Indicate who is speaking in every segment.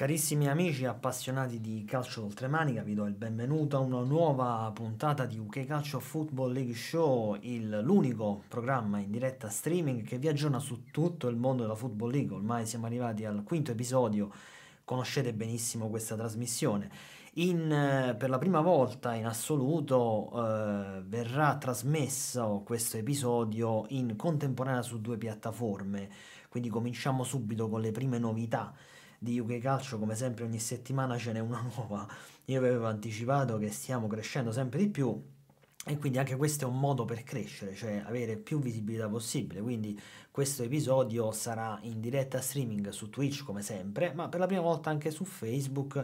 Speaker 1: Carissimi amici appassionati di calcio d'oltremanica, vi do il benvenuto a una nuova puntata di UK Calcio Football League Show, il, l'unico programma in diretta streaming che vi aggiorna su tutto il mondo della Football League. Ormai siamo arrivati al quinto episodio, conoscete benissimo questa trasmissione. In, eh, per la prima volta in assoluto eh, verrà trasmesso questo episodio in contemporanea su due piattaforme, quindi cominciamo subito con le prime novità di UK Calcio, come sempre ogni settimana ce n'è una nuova. Io vi avevo anticipato che stiamo crescendo sempre di più e quindi anche questo è un modo per crescere, cioè avere più visibilità possibile. Quindi questo episodio sarà in diretta streaming su Twitch come sempre, ma per la prima volta anche su Facebook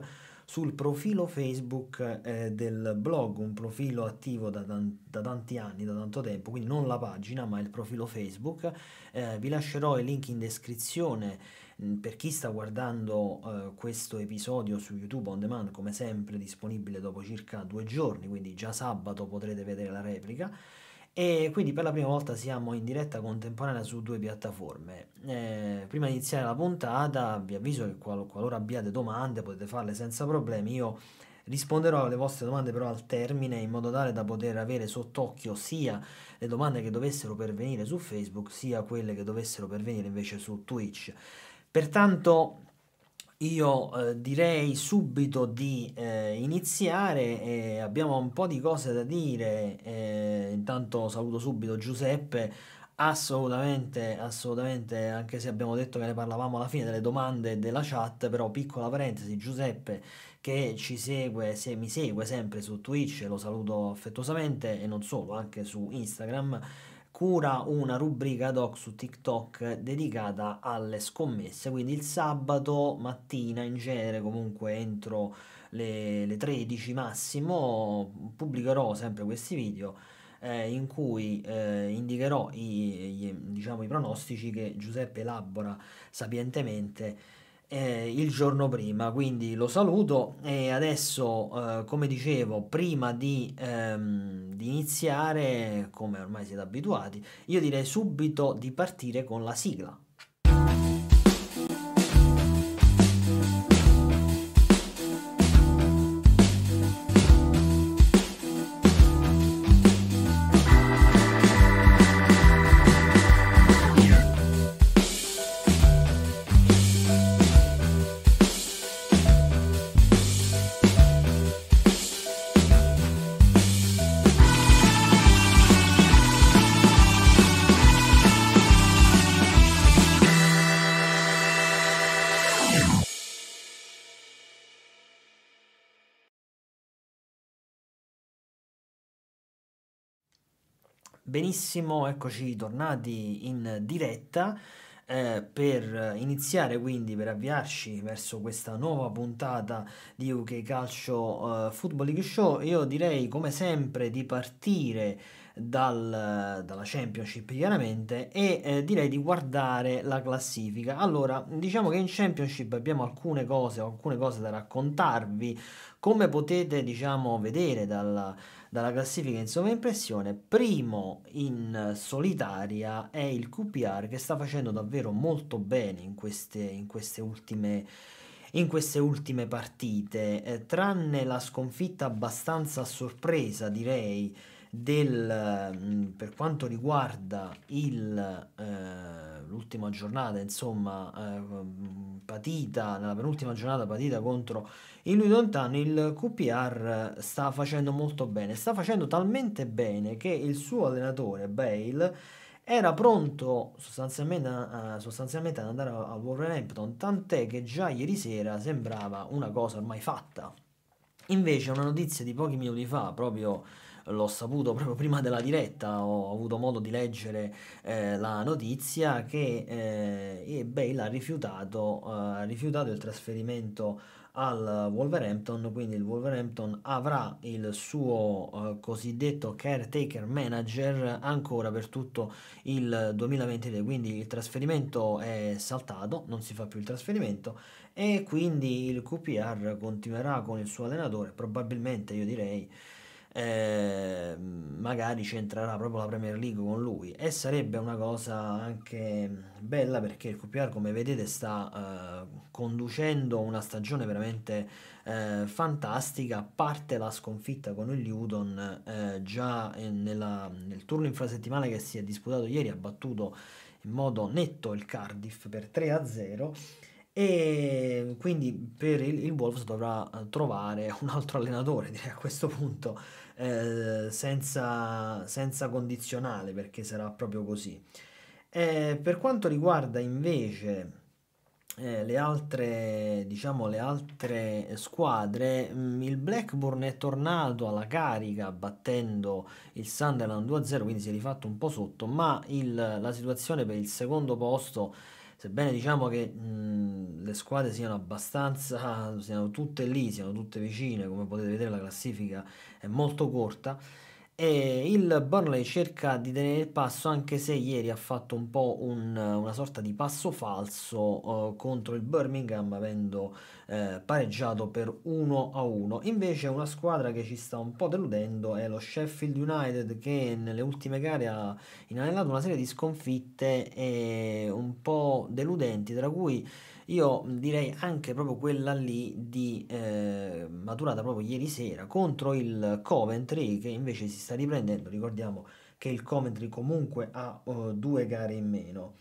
Speaker 1: sul profilo Facebook eh, del blog, un profilo attivo da, da, tanti anni, da tanto tempo, quindi non la pagina ma il profilo Facebook. Eh, vi lascerò i link in descrizione mm, per chi sta guardando eh, questo episodio su YouTube on demand, come sempre disponibile dopo circa due giorni, quindi già sabato potrete vedere la replica. E quindi per la prima volta siamo in diretta contemporanea su due piattaforme. Eh, prima di iniziare la puntata vi avviso che qual- qualora abbiate domande potete farle senza problemi. Io risponderò alle vostre domande però al termine in modo tale da poter avere sott'occhio sia le domande che dovessero pervenire su Facebook sia quelle che dovessero pervenire invece su Twitch. Pertanto io eh, direi subito di eh, iniziare, eh, abbiamo un po' di cose da dire, eh, intanto saluto subito Giuseppe, assolutamente, assolutamente, anche se abbiamo detto che ne parlavamo alla fine delle domande della chat, però piccola parentesi, Giuseppe che ci segue, se mi segue sempre su Twitch, lo saluto affettuosamente e non solo, anche su Instagram cura una rubrica ad hoc su TikTok dedicata alle scommesse, quindi il sabato mattina in genere comunque entro le, le 13 massimo pubblicherò sempre questi video eh, in cui eh, indicherò i, i, diciamo, i pronostici che Giuseppe elabora sapientemente eh, il giorno prima, quindi lo saluto e adesso, eh, come dicevo, prima di, ehm, di, iniziare, come ormai siete abituati, io direi subito di partire con la sigla. Benissimo, eccoci tornati in diretta eh, per iniziare quindi, per avviarci verso questa nuova puntata di UK Calcio eh, Football League Show. Io direi come sempre di partire dal, dalla Championship chiaramente e eh, direi di guardare la classifica. Allora, diciamo che in Championship abbiamo alcune cose, alcune cose da raccontarvi, come potete diciamo vedere dalla, dalla classifica in sovraimpressione, primo in solitaria è il QPR che sta facendo davvero molto bene in queste, in queste ultime in queste ultime partite, eh, tranne la sconfitta abbastanza a sorpresa, direi, del, mm, per quanto riguarda il, eh, l'ultima giornata, insomma, eh, patita, nella penultima giornata patita contro il Luton Town, il QPR sta facendo molto bene, sta facendo talmente bene che il suo allenatore, Bale, era pronto sostanzialmente, uh, sostanzialmente, ad andare a Wolverhampton, tant'è che già ieri sera sembrava una cosa ormai fatta. Invece una notizia di pochi minuti fa, proprio l'ho saputo proprio prima della diretta, ho avuto modo di leggere eh, la notizia che eh, Bale ha rifiutato, eh, rifiutato il trasferimento al Wolverhampton, quindi il Wolverhampton avrà il suo eh, cosiddetto caretaker manager ancora per tutto il 2023, quindi il trasferimento è saltato, non si fa più il trasferimento e quindi il QPR continuerà con il suo allenatore, probabilmente io direi Ehm, magari c'entrerà proprio la Premier League con lui e sarebbe una cosa anche bella perché il QPR come vedete sta eh, conducendo una stagione veramente eh, fantastica a parte la sconfitta con il Luton eh, già nella, nel turno infrasettimale che si è disputato ieri ha battuto in modo netto il Cardiff per 3 0 e quindi per il, il Wolves dovrà eh, trovare un altro allenatore direi a questo punto eh, senza, senza, condizionale perché sarà proprio così eh, per quanto riguarda invece eh, le, altre, diciamo, le altre squadre mm, il Blackburn è tornato alla carica battendo il Sunderland 2-0 quindi si è rifatto un po' sotto ma il, la situazione per il secondo posto sebbene diciamo che mh, le squadre siano abbastanza, siano tutte lì, siano tutte vicine, come potete vedere la classifica è molto corta, e il Burnley cerca di tenere il passo anche se ieri ha fatto un po' un, una sorta di passo falso eh, contro il Birmingham avendo eh, pareggiato per 1-1. a Invece una squadra che ci sta un po' deludendo è lo Sheffield United che nelle ultime gare ha inanellato una serie di sconfitte e eh, un po' deludenti, tra cui io direi anche proprio quella lì di eh, maturata proprio ieri sera contro il Coventry che invece si sta riprendendo, ricordiamo che il Coventry comunque ha oh, due gare in meno.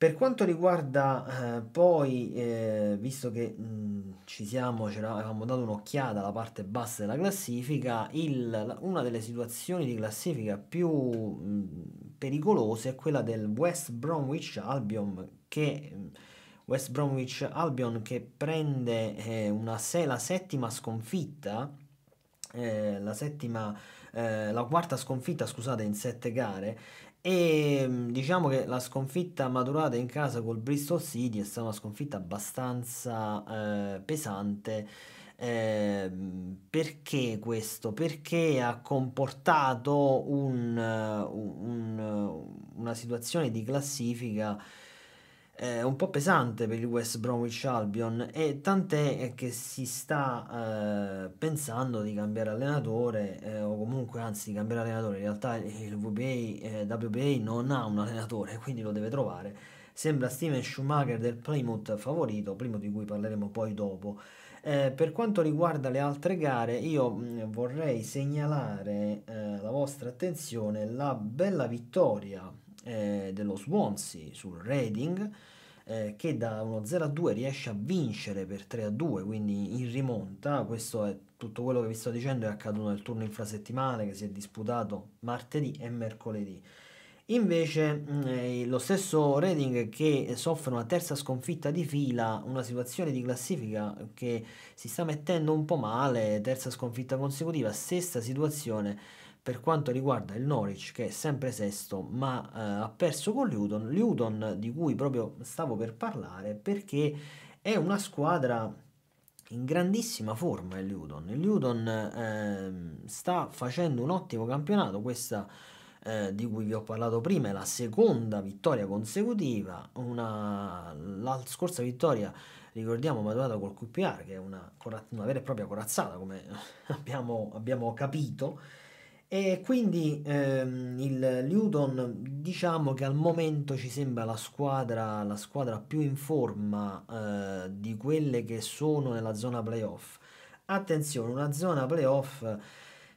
Speaker 1: Per quanto riguarda eh, poi, eh, visto che mh, ci siamo, ci avevamo dato un'occhiata alla parte bassa della classifica, il, la, una delle situazioni di classifica più mh, pericolose è quella del West Bromwich Albion che, West Bromwich Albion che prende eh, una, se, la settima sconfitta, eh, la settima eh, la quarta sconfitta scusate in sette gare e mm, diciamo che la sconfitta maturata in casa col Bristol City è stata una sconfitta abbastanza eh, pesante. Eh, perché questo? Perché ha comportato un, eh, un, una situazione di classifica eh, un po' pesante per il West Bromwich Albion e tant'è che si sta eh, pensando di cambiare allenatore eh, o comunque anzi di cambiare allenatore in realtà il WBA, eh, WBA, non ha un allenatore quindi lo deve trovare sembra Steven Schumacher del Plymouth favorito primo di cui parleremo poi dopo eh, per quanto riguarda le altre gare io mh, mm, vorrei segnalare eh, la vostra attenzione la bella vittoria dello Swansea sul Reading eh, che da uno 0 a 2 riesce a vincere per 3 a 2, quindi in rimonta, questo è tutto quello che vi sto dicendo, è accaduto nel turno infrasettimane che si è disputato martedì e mercoledì. Invece mm, eh, lo stesso Reading che soffre una terza sconfitta di fila, una situazione di classifica che si sta mettendo un po' male, terza sconfitta consecutiva, stessa situazione per quanto riguarda il Norwich che è sempre sesto ma eh, ha perso con Luton, Luton di cui proprio stavo per parlare perché è una squadra in grandissima forma il Luton, il Luton eh, sta facendo un ottimo campionato, questa eh, di cui vi ho parlato prima è la seconda vittoria consecutiva, una, la scorsa vittoria ricordiamo maturata col QPR che è una, una vera e propria corazzata come abbiamo, abbiamo capito, e quindi ehm, il Luton diciamo che al momento ci sembra la squadra, la squadra più in forma eh, di quelle che sono nella zona playoff. Attenzione, una zona playoff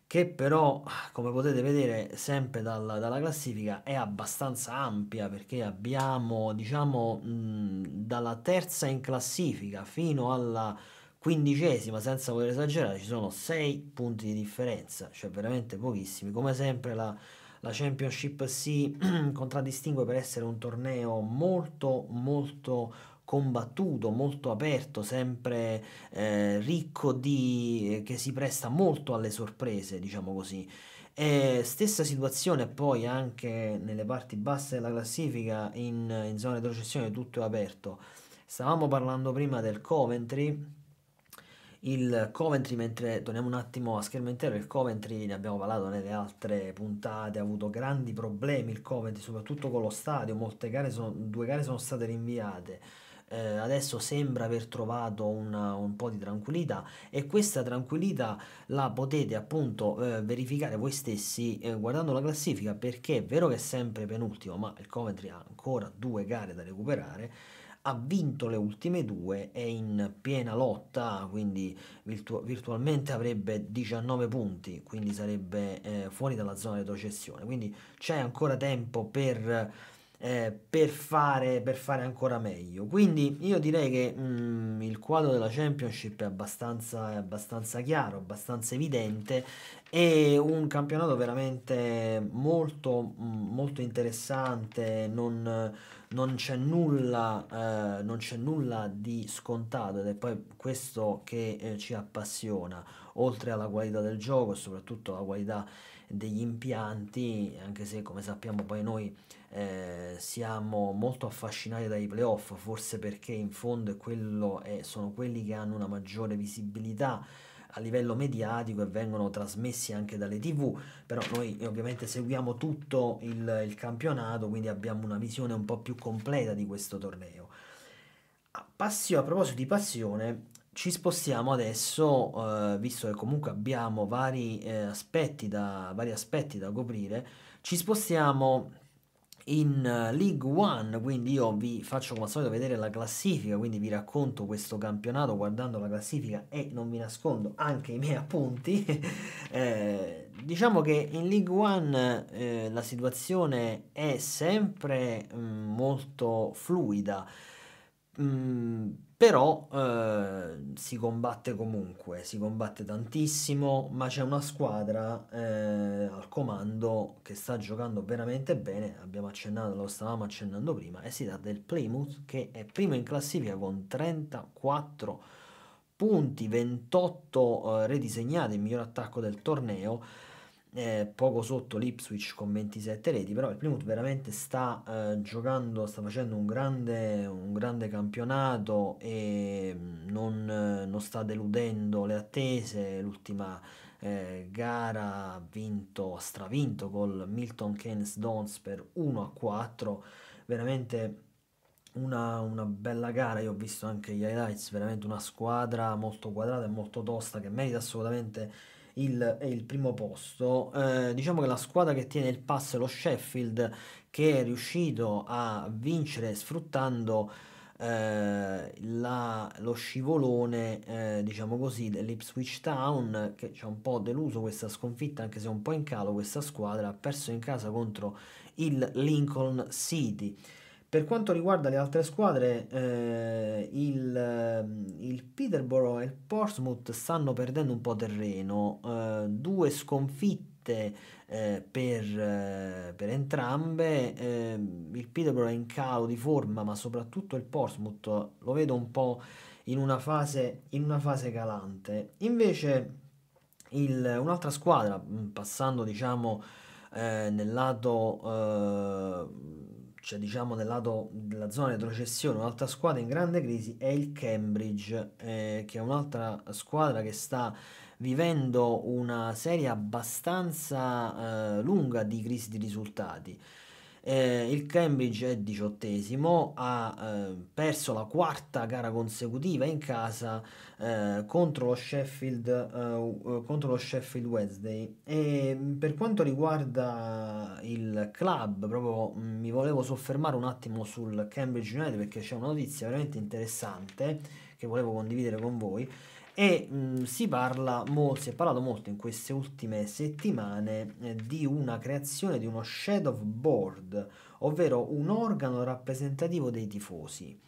Speaker 1: che però, come potete vedere sempre dalla, dalla classifica, è abbastanza ampia perché abbiamo, diciamo, mh, dalla terza in classifica fino alla quindicesima, senza voler esagerare, ci sono 6 punti di differenza, cioè veramente pochissimi. Come sempre la, la Championship si contraddistingue per essere un torneo molto, molto combattuto, molto aperto, sempre eh, ricco di... Eh, che si presta molto alle sorprese, diciamo così. E stessa situazione poi anche nelle parti basse della classifica, in, in zona di retrocessione tutto è aperto. Stavamo parlando prima del Coventry, il Coventry, mentre torniamo un attimo a schermo intero, il Coventry, ne abbiamo parlato nelle altre puntate, ha avuto grandi problemi il Coventry, soprattutto con lo stadio, molte gare sono, due gare sono state rinviate. Eh, adesso sembra aver trovato una, un po' di tranquillità e questa tranquillità la potete appunto eh, verificare voi stessi eh, guardando la classifica perché è vero che è sempre penultimo ma il Coventry ha ancora due gare da recuperare ha vinto le ultime due, è in piena lotta, quindi virtu virtualmente avrebbe 19 punti, quindi sarebbe eh, fuori dalla zona di retrocessione, quindi c'è ancora tempo per... Eh, per, fare, per, fare, ancora meglio. Quindi io direi che mm, il quadro della Championship è abbastanza, è abbastanza, chiaro, abbastanza evidente. È un campionato veramente molto, mm, molto interessante. Non non c'è nulla, eh, non c'è nulla di scontato ed è poi questo che eh, ci appassiona, oltre alla qualità del gioco e soprattutto alla qualità degli impianti, anche se come sappiamo poi noi eh, siamo molto affascinati dai playoff, forse perché in fondo è quello, eh, sono quelli che hanno una maggiore visibilità a livello mediatico e vengono trasmessi anche dalle tv, però noi eh, ovviamente seguiamo tutto il, il campionato, quindi abbiamo una visione un po' più completa di questo torneo. A, passio, a proposito di passione, ci spostiamo adesso, eh, visto che comunque abbiamo vari, eh, aspetti da, vari aspetti da coprire, ci spostiamo in eh, League One, quindi io vi faccio come al solito vedere la classifica, quindi vi racconto questo campionato guardando la classifica e non vi nascondo anche i miei appunti. eh, diciamo che in League One eh, la situazione è sempre mh, mm, molto fluida. Mm, però eh, si combatte comunque, si combatte tantissimo, ma c'è una squadra eh, al comando che sta giocando veramente bene, abbiamo accennato, lo stavamo accennando prima, e si tratta del Plymouth che è primo in classifica con 34 punti, 28 eh, redisegnati, il miglior attacco del torneo eh, poco sotto l'Ipswich con 27 reti, però il Plymouth veramente sta eh, giocando, sta facendo un grande, un grande campionato e mm, non, eh, non, sta deludendo le attese. L'ultima eh, gara ha vinto, stravinto col Milton Keynes Dons per 1 a 4, veramente. Una, una, bella gara, io ho visto anche gli highlights, veramente una squadra molto quadrata e molto tosta che merita assolutamente il, il primo posto. Eh, diciamo che la squadra che tiene il pass è lo Sheffield, che è riuscito a vincere sfruttando eh, la, lo scivolone, eh, diciamo così, dell'Ipswich Town, che ci ha un po' deluso questa sconfitta, anche se è un po' in calo questa squadra, ha perso in casa contro il Lincoln City. Per quanto riguarda le altre squadre, eh, il, ehm, il, Peterborough e il Portsmouth stanno perdendo un po' terreno, eh, due sconfitte eh, per, eh, per, entrambe, ehm, il Peterborough è in calo di forma, ma soprattutto il Portsmouth lo vedo un po' in una fase, in una fase calante. Invece il, un'altra squadra, mm, passando diciamo eh, nel lato eh, cioè diciamo nel lato della zona retrocessione, un'altra squadra in grande crisi è il Cambridge, eh, che è un'altra squadra che sta vivendo una serie abbastanza eh, lunga di crisi di risultati. Eh, il Cambridge è diciottesimo, ha eh, perso la quarta gara consecutiva in casa eh, contro, lo Sheffield, eh, contro lo Sheffield Wednesday. E mm, per quanto riguarda il club, proprio mm, mi volevo soffermare un attimo sul Cambridge United perché c'è una notizia veramente interessante che volevo condividere con voi e mh, mm, si parla molto, si è parlato molto in queste ultime settimane eh, di una creazione di uno shadow board, ovvero un organo rappresentativo dei tifosi.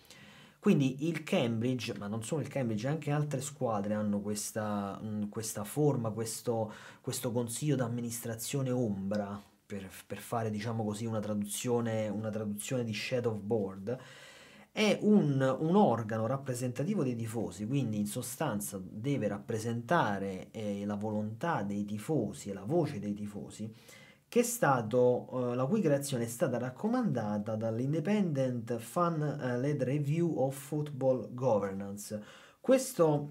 Speaker 1: Quindi il Cambridge, ma non solo il Cambridge, anche altre squadre hanno questa, mh, mm, questa forma, questo, questo consiglio d'amministrazione ombra, per, per fare diciamo così una traduzione, una traduzione di shadow board è un, un, organo rappresentativo dei tifosi, quindi in sostanza deve rappresentare eh, la volontà dei tifosi e la voce dei tifosi, stato, eh, la cui creazione è stata raccomandata dall'Independent Fan eh, Led Review of Football Governance. Questo,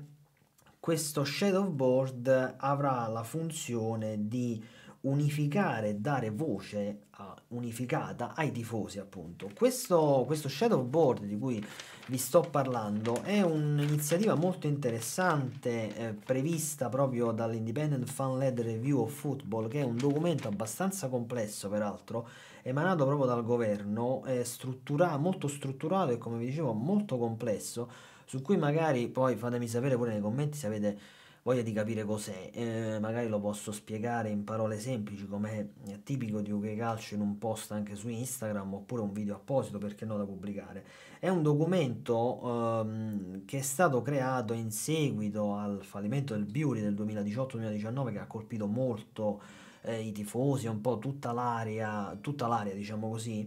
Speaker 1: questo Shadow Board avrà la funzione di unificare e dare voce a, unificata ai tifosi appunto questo, questo shadow board di cui vi sto parlando è un'iniziativa molto interessante eh, prevista proprio dall'Independent Fan Led Review of Football che è un documento abbastanza complesso peraltro emanato proprio dal governo eh, struttura, molto strutturato e come vi dicevo molto complesso su cui magari poi fatemi sapere pure nei commenti se avete voglia di capire cos'è. Eh, magari lo posso spiegare in parole semplici, come è tipico di UK Calcio in un post anche su Instagram oppure un video apposito, perché no, da pubblicare. È un documento ehm, che è stato creato in seguito al fallimento del Biuri del 2018-2019 che ha colpito molto eh, i tifosi, un po' tutta l'area, tutta l'area, diciamo così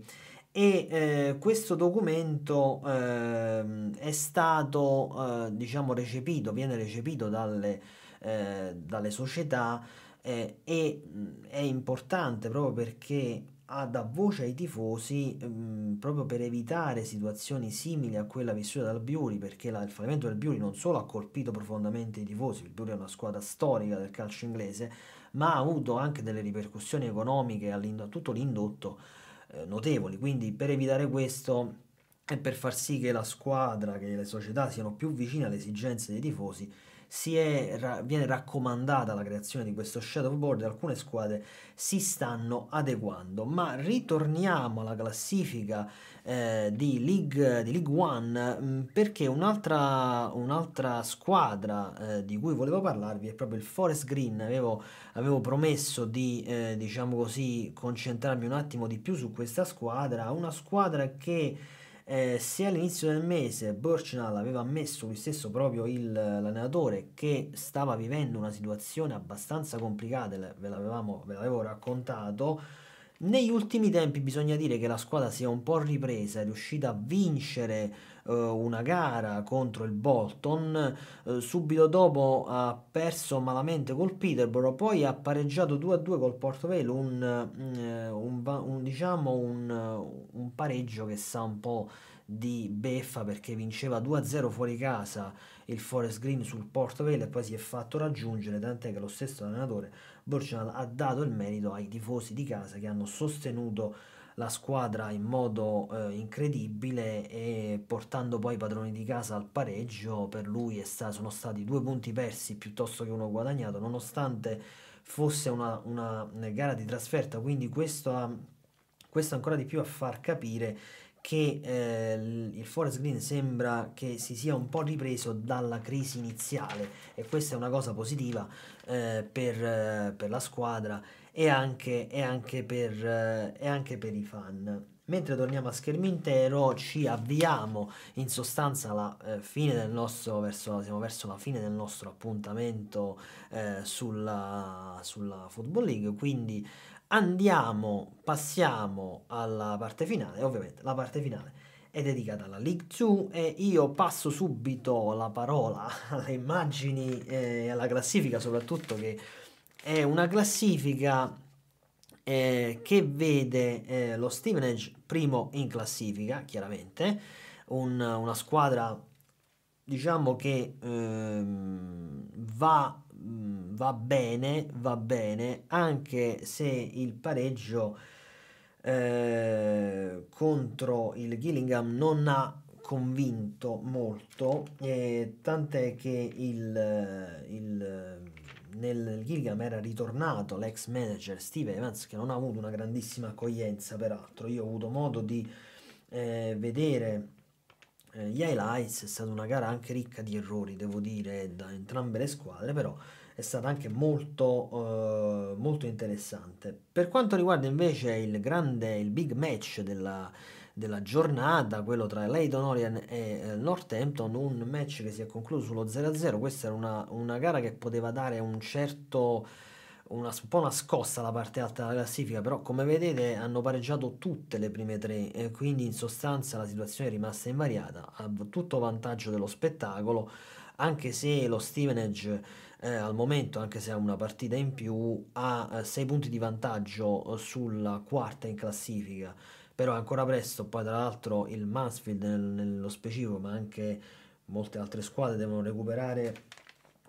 Speaker 1: e eh, questo documento eh, è stato eh, diciamo recepito, viene recepito dalle, eh, dalle società eh, e mm, è importante proprio perché ha da voce ai tifosi mh, mm, proprio per evitare situazioni simili a quella vissuta dal Biuri perché la, il fallimento del Biuri non solo ha colpito profondamente i tifosi, il Biuri è una squadra storica del calcio inglese ma ha avuto anche delle ripercussioni economiche a tutto l'indotto eh, notevoli, quindi per evitare questo e per far sì che la squadra, che le società siano più vicine alle esigenze dei tifosi, è, viene raccomandata la creazione di questo shadow board, alcune squadre si stanno adeguando. Ma ritorniamo alla classifica eh, di, League, di League One mh, mm, perché un'altra, un'altra squadra eh, di cui volevo parlarvi è proprio il Forest Green. Avevo, avevo promesso di eh, diciamo così, concentrarmi un attimo di più su questa squadra, una squadra che eh, se all'inizio del mese Burchnall aveva ammesso lui stesso proprio il, l'allenatore che stava vivendo una situazione abbastanza complicata, ve, ve l'avevo raccontato, negli ultimi tempi bisogna dire che la squadra si è un po' ripresa, è riuscita a vincere eh, una gara contro il Bolton, eh, subito dopo ha perso malamente col Peterborough, poi ha pareggiato 2-2 col Porto Velo, un, eh, un, un, diciamo un pareggio che sa un po' di beffa perché vinceva 2-0 fuori casa il Forest Green sul Porto Vale e poi si è fatto raggiungere, tant'è che lo stesso allenatore Borcial ha dato il merito ai tifosi di casa che hanno sostenuto la squadra in modo eh, incredibile e portando poi i padroni di casa al pareggio per lui sta sono stati due punti persi piuttosto che uno guadagnato nonostante fosse una, una eh, gara di trasferta quindi questo, ha, questo ancora di più a far capire che eh, il forest green sembra che si sia un po' ripreso dalla crisi iniziale e questa è una cosa positiva eh, per, per, la squadra e anche, e, anche per, eh, e anche per i fan. Mentre torniamo a schermo intero ci avviamo in sostanza alla eh, fine del nostro, verso, siamo verso la fine del nostro appuntamento eh, sulla, sulla Football League, quindi Andiamo, passiamo alla parte finale, ovviamente la parte finale è dedicata alla League 2 e io passo subito la parola alle immagini e alla classifica soprattutto che è una classifica eh, che vede eh, lo Stevenage primo in classifica chiaramente, un, una squadra diciamo che ehm, va va bene, va bene, anche se il pareggio eh, contro il Gillingham non ha convinto molto, eh, tant'è che il, il, nel Gillingham era ritornato l'ex manager Steve Evans che non ha avuto una grandissima accoglienza peraltro, io ho avuto modo di eh, vedere eh, gli highlights, è stata una gara anche ricca di errori devo dire da entrambe le squadre però è stata anche molto, eh, molto interessante. Per quanto riguarda invece il grande, il big match della, della giornata, quello tra Leyton Orient e eh, Northampton, un match che si è concluso sullo 0-0, questa era una, una gara che poteva dare un certo una, un po' una scossa alla parte alta della classifica, però come vedete hanno pareggiato tutte le prime tre, eh, quindi in sostanza la situazione è rimasta invariata, a tutto vantaggio dello spettacolo, anche se lo Stevenage eh, al momento, anche se ha una partita in più, ha 6 eh, punti di vantaggio eh, sulla quarta in classifica. Però è ancora presto, poi tra l'altro il Mansfield nel, nello specifico, ma anche molte altre squadre devono recuperare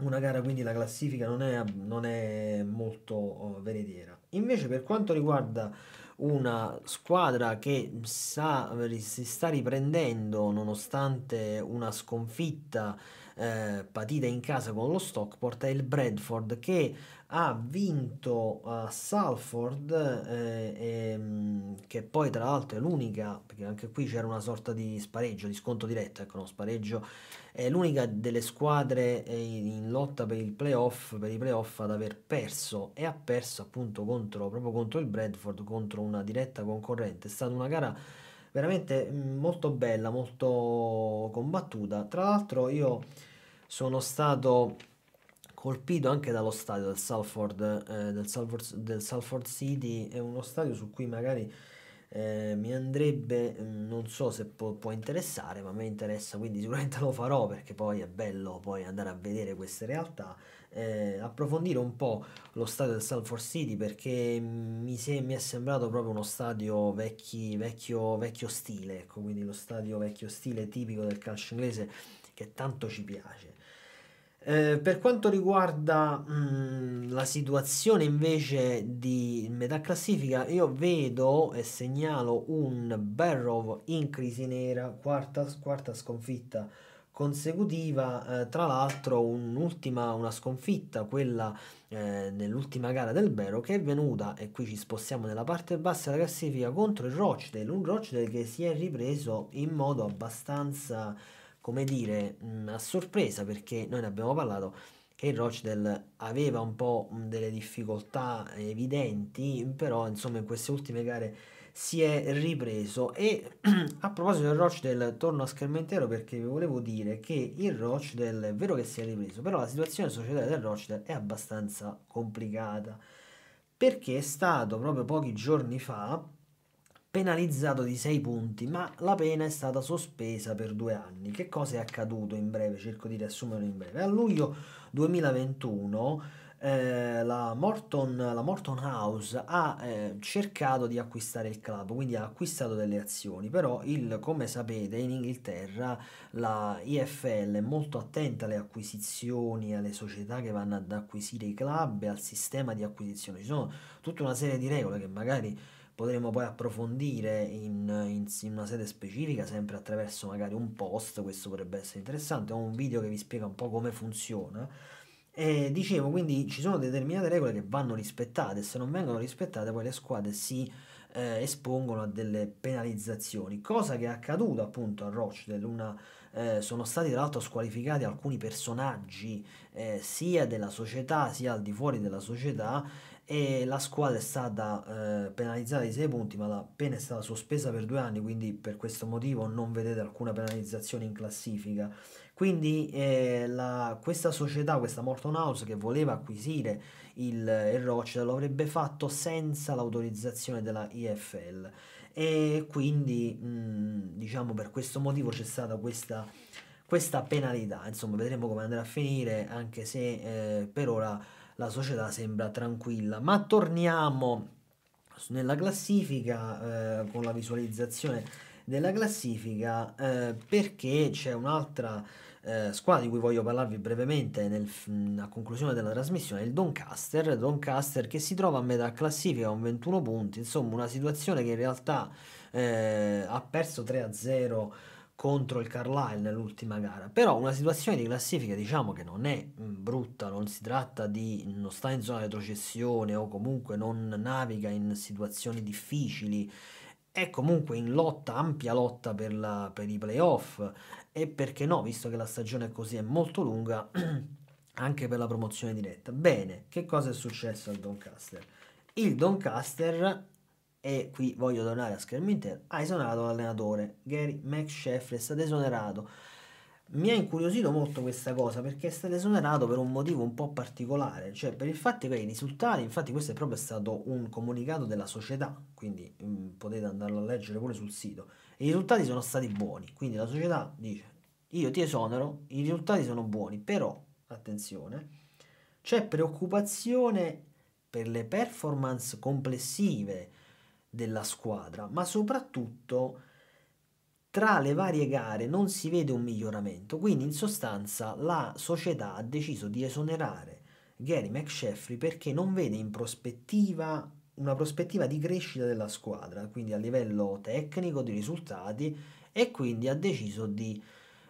Speaker 1: una gara, quindi la classifica non è, non è molto oh, veritiera. Invece per quanto riguarda una squadra che sa, si sta riprendendo nonostante una sconfitta eh, patita in casa con lo Stockport è il Bradford che ha vinto a eh, Salford eh, ehm, che poi tra l'altro è l'unica perché anche qui c'era una sorta di spareggio di sconto diretto ecco uno spareggio è l'unica delle squadre eh, in lotta per il playoff per i playoff ad aver perso e ha perso appunto contro, proprio contro il Bradford contro una diretta concorrente è stata una gara veramente mm, molto bella, molto combattuta. Tra l'altro io sono stato colpito anche dallo stadio del Salford, eh, del, Salford del Salford City, è uno stadio su cui magari... Eh, mi andrebbe, mm, non so se può, può interessare, ma a me interessa, quindi sicuramente lo farò perché poi è bello poi andare a vedere queste realtà eh, approfondire un po' lo stadio del Salford City perché mi, se, mi è sembrato proprio uno stadio vecchi, vecchio, vecchio stile, ecco, quindi lo stadio vecchio stile tipico del calcio inglese che tanto ci piace. Eh, per quanto riguarda mh, mm, la situazione invece di metà classifica, io vedo e segnalo un Barrow in crisi nera, quarta, quarta sconfitta consecutiva, eh, tra l'altro un'ultima, una sconfitta, quella eh, nell'ultima gara del Bero che è venuta, e qui ci spostiamo nella parte bassa della classifica, contro il Rochdale, un Rochdale che si è ripreso in modo abbastanza, come dire, mh, mm, a sorpresa perché noi ne abbiamo parlato che il Rochdale aveva un po' mm, delle difficoltà evidenti, però insomma in queste ultime gare si è ripreso e a proposito del Rochdale torno a Schermentero perché vi volevo dire che il Rochdale è vero che si è ripreso però la situazione societaria del Rochdale è abbastanza complicata perché è stato proprio pochi giorni fa penalizzato di 6 punti ma la pena è stata sospesa per due anni che cosa è accaduto in breve cerco di riassumerlo in breve a luglio 2021 eh, la, Morton, la, Morton, House ha eh, cercato di acquistare il club, quindi ha acquistato delle azioni, però il, come sapete in Inghilterra la IFL è molto attenta alle acquisizioni, alle società che vanno ad acquisire i club e al sistema di acquisizione. Ci sono tutta una serie di regole che magari potremo poi approfondire in, in, in, una sede specifica, sempre attraverso magari un post, questo potrebbe essere interessante, o un video che vi spiega un po' come funziona e dicevo, quindi ci sono determinate regole che vanno rispettate, se non vengono rispettate poi le squadre si eh, espongono a delle penalizzazioni, cosa che è accaduta appunto a Rochdale, una, eh, sono stati tra l'altro squalificati alcuni personaggi eh, sia della società sia al di fuori della società e la squadra è stata eh, penalizzata di 6 punti ma la pena è stata sospesa per due anni quindi per questo motivo non vedete alcuna penalizzazione in classifica quindi eh, la, questa società questa Morton House che voleva acquisire il, il Rochdale lo avrebbe fatto senza l'autorizzazione della IFL e quindi mh, mm, diciamo per questo motivo c'è stata questa questa penalità insomma vedremo come andrà a finire anche se eh, per ora la società sembra tranquilla. Ma torniamo nella classifica eh, con la visualizzazione della classifica eh, perché c'è un'altra eh, squadra di cui voglio parlarvi brevemente nel, a conclusione della trasmissione, il Doncaster, Doncaster che si trova a metà classifica con 21 punti, insomma una situazione che in realtà eh, ha perso 3 a 0 contro il Carlisle nell'ultima gara, però una situazione di classifica diciamo che non è mm, brutta, non si tratta di non sta in zona retrocessione o comunque non naviga in situazioni difficili, è comunque in lotta, ampia lotta per, la, per i playoff e perché no, visto che la stagione è così è molto lunga, anche per la promozione diretta. Bene, che cosa è successo al Doncaster? Il Doncaster e qui voglio tornare a schermo interno, ha esonerato l'allenatore Gary McSheffler, è stato esonerato. Mi ha incuriosito molto questa cosa perché è stato esonerato per un motivo un po' particolare, cioè per il fatto che i risultati, infatti questo è proprio stato un comunicato della società, quindi mh, mm, potete andarlo a leggere pure sul sito, i risultati sono stati buoni, quindi la società dice io ti esonero, i risultati sono buoni, però, attenzione, c'è preoccupazione per le performance complessive, della squadra, ma soprattutto tra le varie gare non si vede un miglioramento, quindi in sostanza la società ha deciso di esonerare Gary McSheffrey perché non vede in prospettiva una prospettiva di crescita della squadra, quindi a livello tecnico, di risultati e quindi ha deciso di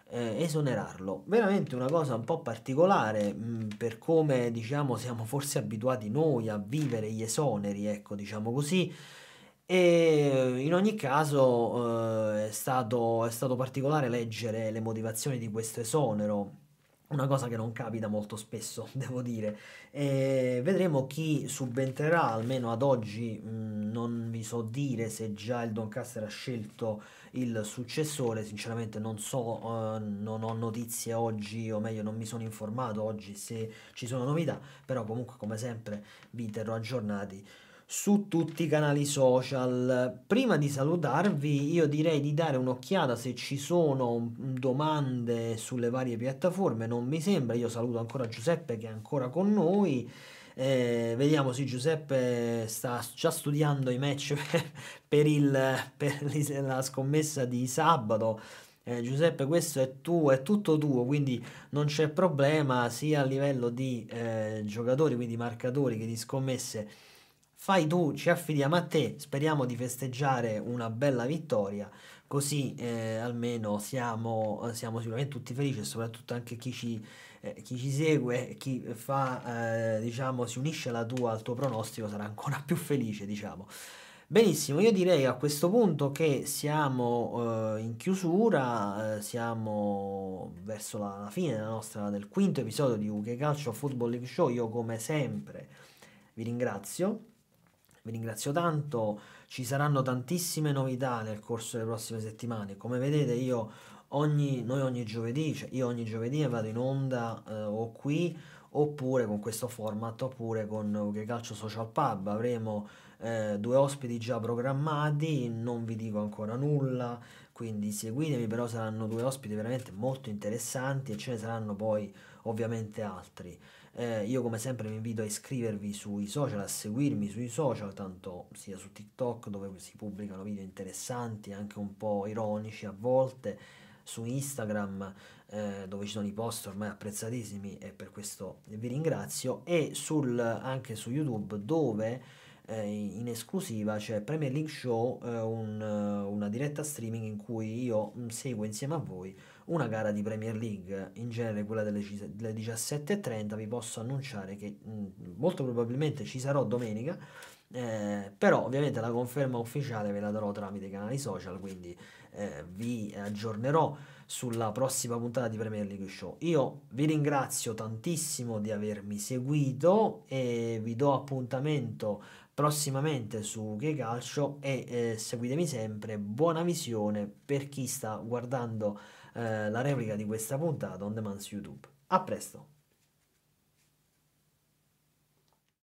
Speaker 1: eh, esonerarlo. Veramente una cosa un po' particolare mh, mm, per come diciamo siamo forse abituati noi a vivere gli esoneri, ecco diciamo così. E eh, in ogni caso eh, è, stato, è stato particolare leggere le motivazioni di questo esonero, una cosa che non capita molto spesso, devo dire. E vedremo chi subentrerà, almeno ad oggi mh, mm, non vi so dire se già il Doncaster ha scelto il successore, sinceramente non so, eh, non ho notizie oggi, o meglio non mi sono informato oggi se ci sono novità, però comunque come sempre vi terrò aggiornati su tutti i canali social. Prima di salutarvi, io direi di dare un'occhiata se ci sono domande sulle varie piattaforme. Non mi sembra, io saluto ancora Giuseppe che è ancora con noi. Eh, vediamo se Giuseppe sta già studiando i match per, per, il, per la scommessa di sabato. Eh, Giuseppe, questo è tuo, è tutto tuo, quindi non c'è problema sia a livello di eh, giocatori, quindi marcatori, che di scommesse fai tu, ci affidiamo a te, speriamo di festeggiare una bella vittoria, così eh, almeno siamo, siamo, sicuramente tutti felici e soprattutto anche chi ci, eh, chi ci segue, chi fa, eh, diciamo, si unisce tua, al tuo pronostico sarà ancora più felice, diciamo. Benissimo, io direi a questo punto che siamo eh, in chiusura, eh, siamo verso la, la fine nostra, del quinto episodio di UK Calcio Football League Show, io come sempre vi ringrazio vi ringrazio tanto, ci saranno tantissime novità nel corso delle prossime settimane. Come vedete io ogni, noi ogni giovedì, cioè io ogni giovedì vado in onda eh, o qui oppure con questo format oppure con Ughe Calcio Social Pub avremo eh, due ospiti già programmati, non vi dico ancora nulla, quindi seguitemi, però saranno due ospiti veramente molto interessanti e ce ne saranno poi ovviamente altri. Eh, io come sempre vi invito a iscrivervi sui social, a seguirmi sui social, tanto sia su TikTok dove si pubblicano video interessanti, anche un po' ironici a volte, su Instagram eh, dove ci sono i post ormai apprezzatissimi e per questo vi ringrazio e sul, anche su YouTube dove eh, in esclusiva c'è Premier League Show, eh, un, una diretta streaming in cui io mm, seguo insieme a voi una gara di Premier League, in genere quella delle, delle 17.30, vi posso annunciare che mh, mm, molto probabilmente ci sarò domenica, eh, però ovviamente la conferma ufficiale ve la darò tramite i canali social, quindi eh, vi aggiornerò sulla prossima puntata di Premier League Show. Io vi ringrazio tantissimo di avermi seguito e vi do appuntamento prossimamente su Che Calcio e eh, seguitemi sempre, buona visione per chi sta guardando eh, la replica di questa puntata on demand su YouTube. A presto!